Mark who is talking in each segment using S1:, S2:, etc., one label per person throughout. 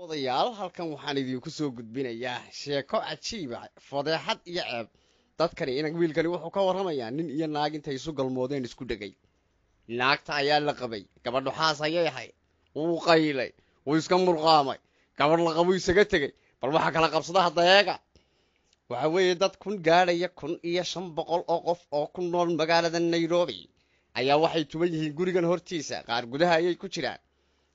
S1: wadayaal halkan waxaan idinku soo gudbinayaa sheeko cajiiba ah, fadeexad iyo ceeb dadkani inag wiilkani wuxuu ka warramayaa nin iyo naag intay isu galmoodeen isku dhegay naagta ayaa la qabay gabadhu xaas ayay ahay wuu qaylay wuu iska murqaamay gabadh la qabuu isaga tegey bal waxaa kala qabsadaha dayeega waxa weeye dad kun gaadhaya kun iyo shan boqol oo qof oo ku nool magaalada nairobi ayaa waxay tuban yihiin gurigan hortiisa qaar gudaha ayay ku jiraan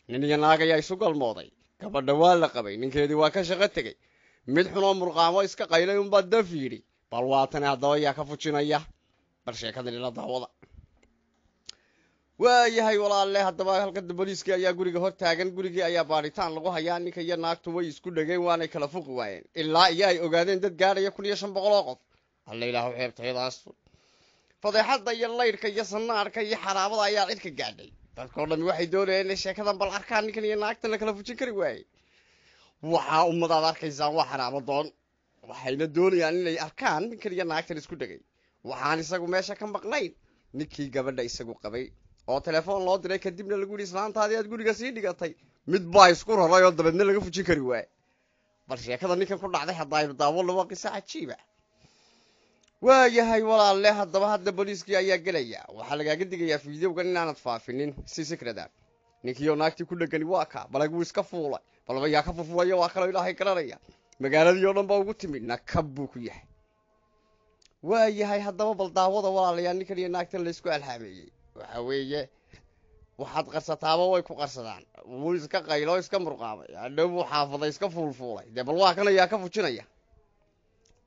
S1: nin iyo naag ayaa isu galmooday gabadha waa la qabay ninkeedii waa ka shaqo tegey mid xunoo murqaamo iska qaylay unbaa daf yidhi bal waatani haddaba yaa ka fujinaya bal sheekadinila daawada waayahay walaalle haddaba halkada boliiskii ayaa guriga hor taagan gurigii ayaa baadhitaan lagu hayaa ninka iyo naagtu way isku dhegeen waanay kala fuqi waayeen ilaa iyo ay ogaadeen dad gaadhaya kun iyo shan boqol oo qof alla ilaahu xeebtaydaas fadeexadda iyo laydhka iyo sannaarhka iyo xaraabada ayaa cidka gaadhay dadkao dhami waxay doonayaan inay sheekadan bal arkaan ninkan iyo naagtan la kala fujin kari waayey waxaa ummadaad arkaysaan waa xanaamo doon waxayna doonayaan inay arkaan ninkan iyo naagtan isku dhegay waxaan isagu meesha ka maqnayn ninkii gabadha isagu qabay oo telefoon loo diray kadibna lagu yidhi islaantaadii aad guriga sii dhigatay mid baa isku raray oo dabeedna laga fujin kari waaye bal sheekada ninkan ku dhacday haddaay daawo laba qiso cajiiba ah waayahay walaalle haddaba hadda boliiskii ayaa gelaya waxaa lagaaga digayaa fideogan inaanad faafinin si sikrada ninkii oo naagtii ku dhegani waa kaa balaguu iska fuulay balba yaa ka furfuraya waa kaloo ilaahay garanaya magaaladii oo dhan baa ugu timid nakab buu ku yahay waayahay haddaba bal daawada walaalayaal ninkan iyo naagtan laysku alhaameeyey waxa weeye waxaad qarsataaba way ku qarsadaan wuu iska qaylo iska murqaamay adhow buu xaafaday iska fuulfuulay dee bal waa kan ayaa ka fujinaya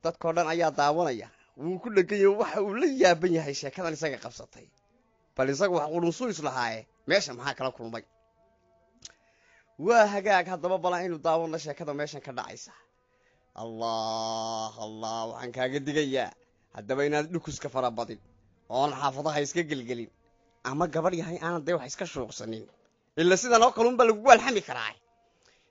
S1: dadkao dhan ayaa daawanaya wuu ku dhegan yahe waxa uu la yaaban yahay sheekadan isaga qabsatay bal isaga wax qurunsuus lahaaye meesha maxaa kala kulmay waa hagaag haddaba bal aynu daawanno sheekada meeshan ka dhacaysa allah allah waxaan kaaga digayaa haddaba inaad dhukuska farabadin oon xaafadaha iska gelgelin ama gabadh yahay aanan dee wax iska shuuqsanin ila sidan oo kaluunbaa lagugu alxami karaa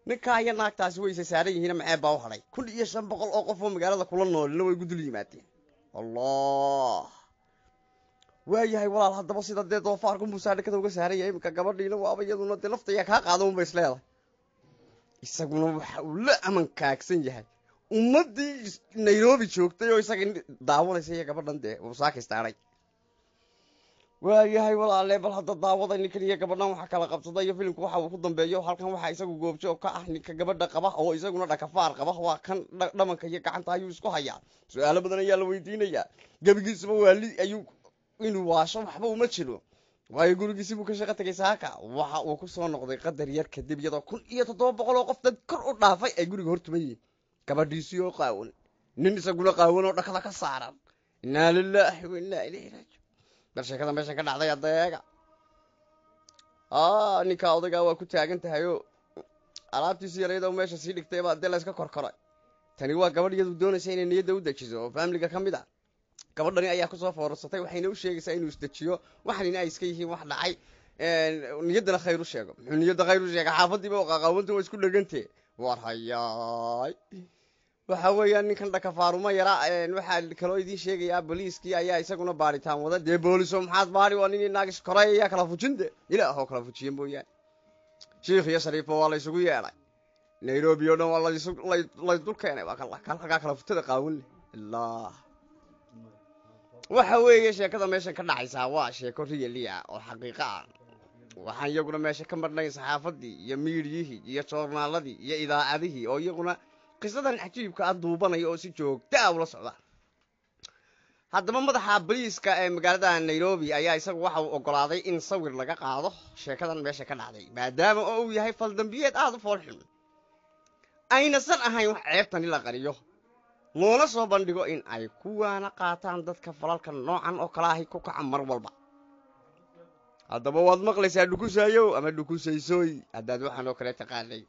S1: ninkaa iyo naagtaasi wayse saaran yihiin maxee baa u hadhay kun iyo shan boqol oo qof oo magaalada kula noolina way gudul yimaadeen allah waayahay walaal haddaba sida dee doofaarku muusaa dhikada uga saaraya iminka gabadhiina waaba iyaduna dee laftaiya kaa qaada un unba isleedahay isaguna waxa uu la aman kaagsan yahay ummaddii nairobi joogtay oo isaga daawanaysa iyo gabadhan dee musaaka istaaray waayahay walaalee bal hadda daawada iyo gabadhan waxa kala qabsada iyo filimku waxa uu ku dambeeyo halkan waxaa isagu goobjoog ka ah ninka gabadha qaba oo isaguna dhakafaar qaba waa kan dhamanka iyo gacanta ayuu isku hayaa su-aalo badan ayaa la weydiinayaa gebigiisuba waali ayuu inuu waasho waxba uma jiro waayo gurigiisi buu ka shaqo tegay saaka waxa uu ku soo noqday qadar yar kadib iyadoo kun iyo toddoba boqol oo qof dad kor u dhaafay ay guriga hortuman yihiin gabadhiisii oo qaawan nin isaguna qaawan oo dhakada ka saaran innaa lilaahi wa innaa ilayh bal sheekada meeshan ka dhacday adeega ninkaa odagaa waa ku taagan tahay oo alaabtiisu yarayada meesha sii dhigtay baa dee layska korkoray tani waa gabadh iyadu doonaysa inay niyadda u dejiso oo faamiliga ka mid a gabadhani ayaa kusoo foorarsatay waxayna u sheegaysaa inuu isdejiyo waxanina ay iska yihiin wax dhacay niyaddana khayr u sheego muxuu niyadda khayr u sheega xaafaddiiba qaqaawantu waa isku dhegantee war hayaay waxa weeyaan ninkan dhakafaarumo yara waxaa kaloo idiin sheegayaa booliiskii ayaa isaguna baaritaan wada dee booliso maxaad baari waa nin naag iskoray ayaa kala fujin de ilaahoo kala fujiya mooyaane shiikh iyo shariifba waa laysugu yeedhay nairobi oo dhan waa laysdul keenay waa halkaa kala futada qaawinleh ilaah waxa weeye sheekada meeshan ka dhacaysaa waa sheeko riyaliya ah oo xaqiiqo ah waxaan iyaguna meesha ka marnayn saxaafadii iyo miidiyihii iyo joornaaladii iyo idaacadihii oo iyaguna qisadan cajiibka ah duubanaya oo si joogta ah ula socda haddaba madaxa boliiska ee magaalada nairobi ayaa isagu waxa uu ogolaaday in sawir laga qaado sheekadan meesha ka dhacday maadaama oo uu yahay fal dambiyeed aada u foolxun aynasan ahayn wax ceebtani la qariyo loona soo bandhigo in ay kuwaana qaataan dadka falalka noocan oo kala ahi ku kaca mar walba haddaba waad maqlaysaa dhukusaayow ama dhukusaysoy haddaad waxaan oo kale taqaanay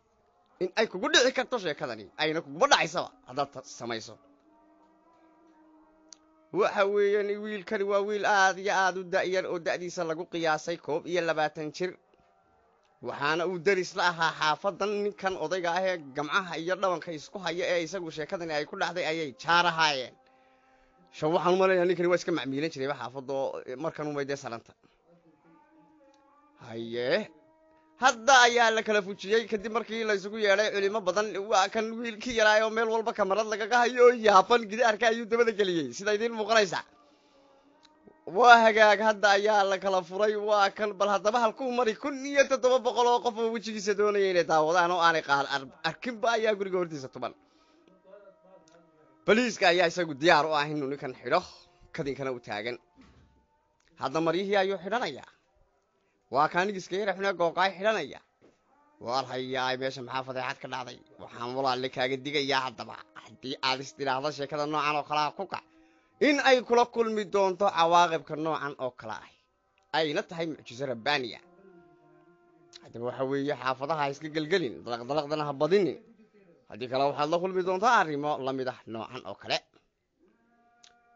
S1: in ay kugu dhici karto sheekadani ayna kuguba dhacaysaba haddaad samayso waxa weeyaan wiilkani waa wiil aad iyo aad u da'yar oo da'diisa lagu qiyaasay koob iyo labaatan jir waxaana uu deris la ahaa xaafadan ninkan odayga ah ee gamcaha iyo dhabanka isku haya ee isagu sheekadani ay ku dhacday ayay jaar ahaayeen waxaan u ninkani waa iska macmiilan jirayba xaafadoo markan umay dee salanta haye hadda ayaa la kala fujiyey kadib markii laysugu yeedhay culimo badan waa ah kan wiilkii yaraay oo meel walba kamarad lagaga hayo yaafan gidaarka ayuu dabada geliyey sida idiin muuqanaysa waa hagaag hadda ayaa la kala furay waa kan bal haddaba halkuu mari kun iyo toddoba boqol oo qof oo wejigiisa doonaya inay daawadaan oo aanay qaar arkinba ayaa guriga hortiisa tuban baliiska ayaa isagu diyaar u ah inuu ninkan xidho kadinkana u taagan hadda maryihii ayuu xidhanayaa waa kanig iska yara xuna gooqaay xidhanaya waalhayaay meesha maxaa fadeexad ka dhacday waxaan walaalle kaaga digayaa haddaba haddii aad istidhaahdo sheekada noocan oo kalea ah ku kac in ay kula kulmi doonto cawaaqibka noocan oo kale ah ayna tahay mucjiso rabbaaniya haddaba waxaa weeye xaafadaha ha iska gelgelin dalaqdalaqdana ha badinin haddii kale waxaad la kulmi doontaa arrimo la mid ah noocan oo kale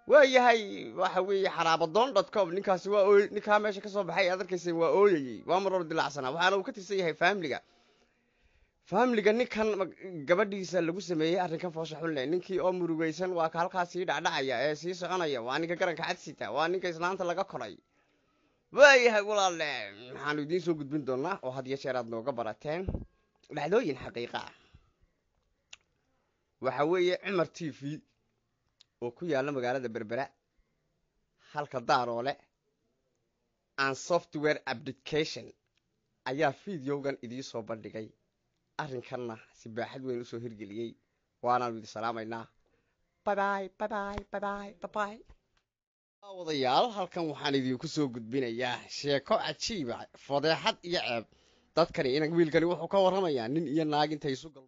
S1: waayahay waxa weeye xaraabadoon dot com ninkaasi waa ooy ninkaa meesha ka soo baxay aad arkaysa waa ooyayey waa maroor dilacsanaa waxaana uu ka tirsan yahay faamiliga faamiliga ninkan gabadhiisa lagu sameeyey arrinkan foosha xunle ninkii oo murugaysan waa ka halkaa sii dhacdhacaya ee sii soconaya waa ninka garanka cadsita waa ninka islaanta laga koray waayahay walaalle maxaanu idiin soo gudbin doonaa oo had iyo jeer aad nooga barateen dhacdooyin xaqiiqa ah waxa weeye cumar t v oo ku yaalla magaalada berbera halka daaroole an software abdication ayaa fideogan soo bandhigay arrinkanna si baaxad weyn usoo hirgeliyey waanaanu idin salaamaynaa wadayaal halkan waxaan idinku soo gudbinayaa sheeko cajiiba fadeexad iyo ceeb dadkani inan wiilkani wuxuu ka warramayaa nin iyo naag intay isu